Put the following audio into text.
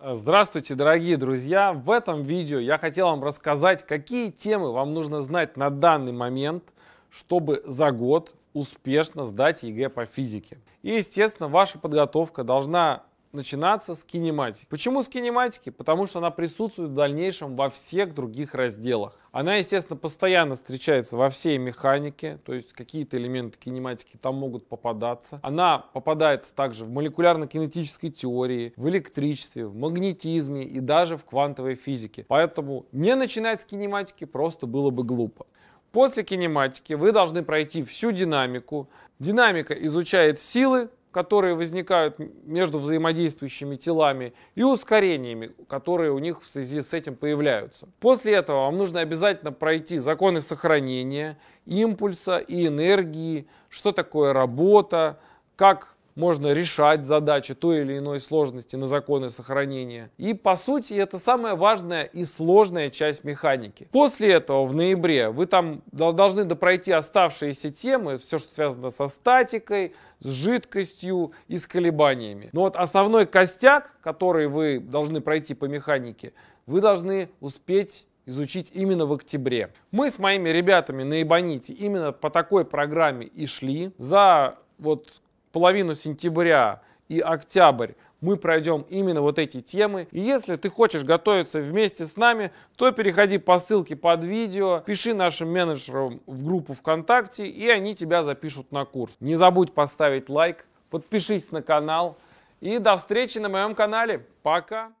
Э, здравствуйте, дорогие друзья! В этом видео я хотел вам рассказать, какие темы вам нужно знать на данный момент, чтобы за год успешно сдать ЕГЭ по физике. И, естественно, ваша подготовка должна начинаться с кинематики. Почему с кинематики? Потому что она присутствует в дальнейшем во всех других разделах. Она, естественно, постоянно встречается во всей механике, то есть какие-то элементы кинематики там могут попадаться. Она попадается также в молекулярно-кинетической теории, в электричестве, в магнетизме и даже в квантовой физике. Поэтому не начинать с кинематики просто было бы глупо. После кинематики вы должны пройти всю динамику. Динамика изучает силы, которые возникают между взаимодействующими телами, и ускорениями, которые у них в связи с этим появляются. После этого вам нужно обязательно пройти законы сохранения импульса и энергии, что такое работа, как можно решать задачи той или иной сложности на законы сохранения. И по сути это самая важная и сложная часть механики. После этого в ноябре вы там должны допройти оставшиеся темы, все, что связано со статикой, с жидкостью и с колебаниями. Но вот основной костяк, который вы должны пройти по механике, вы должны успеть изучить именно в октябре. Мы с моими ребятами на Эбоните именно по такой программе и шли. За вот половину сентября и октябрь мы пройдем именно вот эти темы. И если ты хочешь готовиться вместе с нами, то переходи по ссылке под видео, пиши нашим менеджерам в группу ВКонтакте, и они тебя запишут на курс. Не забудь поставить лайк, подпишись на канал, и до встречи на моем канале. Пока!